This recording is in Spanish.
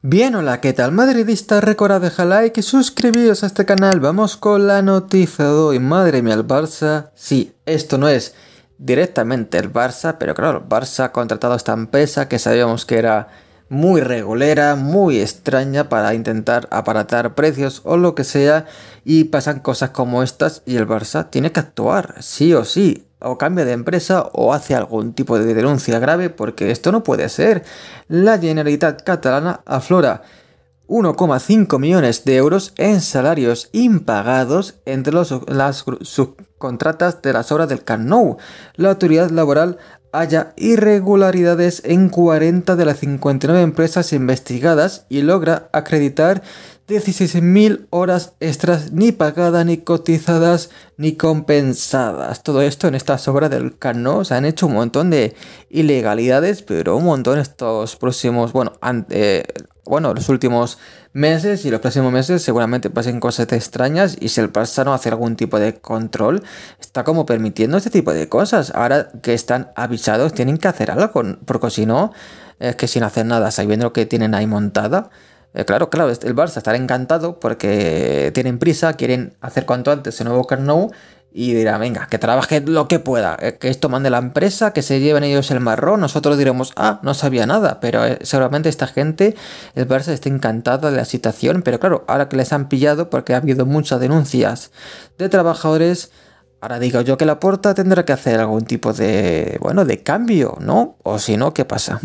Bien, hola, ¿qué tal madridista? Recordad dejar like y suscribiros a este canal. Vamos con la noticia de hoy. Madre mía, el Barça. Sí, esto no es directamente el Barça, pero claro, el Barça ha contratado a esta empresa que sabíamos que era muy regulera, muy extraña para intentar aparatar precios o lo que sea y pasan cosas como estas y el Barça tiene que actuar, sí o sí o cambia de empresa o hace algún tipo de denuncia grave porque esto no puede ser. La Generalitat catalana aflora 1,5 millones de euros en salarios impagados entre las subcontratas de las obras del Camp La autoridad laboral halla irregularidades en 40 de las 59 empresas investigadas y logra acreditar 16.000 horas extras ni pagadas, ni cotizadas, ni compensadas. Todo esto en esta sobra del Cano. Se han hecho un montón de ilegalidades, pero un montón estos próximos, bueno, ante, eh, bueno, los últimos meses y los próximos meses seguramente pasen cosas extrañas y si el pásano no hace algún tipo de control, está como permitiendo este tipo de cosas. Ahora que están avisados, tienen que hacer algo, porque si no, es que sin hacer nada, sabiendo lo que tienen ahí montada, eh, claro, claro, el Barça estará encantado porque tienen prisa, quieren hacer cuanto antes el nuevo Carnot y dirá, venga, que trabaje lo que pueda, eh, que esto mande la empresa, que se lleven ellos el marrón, nosotros diremos, ah, no sabía nada, pero eh, seguramente esta gente, el Barça está encantado de la situación, pero claro, ahora que les han pillado, porque ha habido muchas denuncias de trabajadores, ahora digo yo que la puerta tendrá que hacer algún tipo de, bueno, de cambio, ¿no? O si no, ¿qué pasa?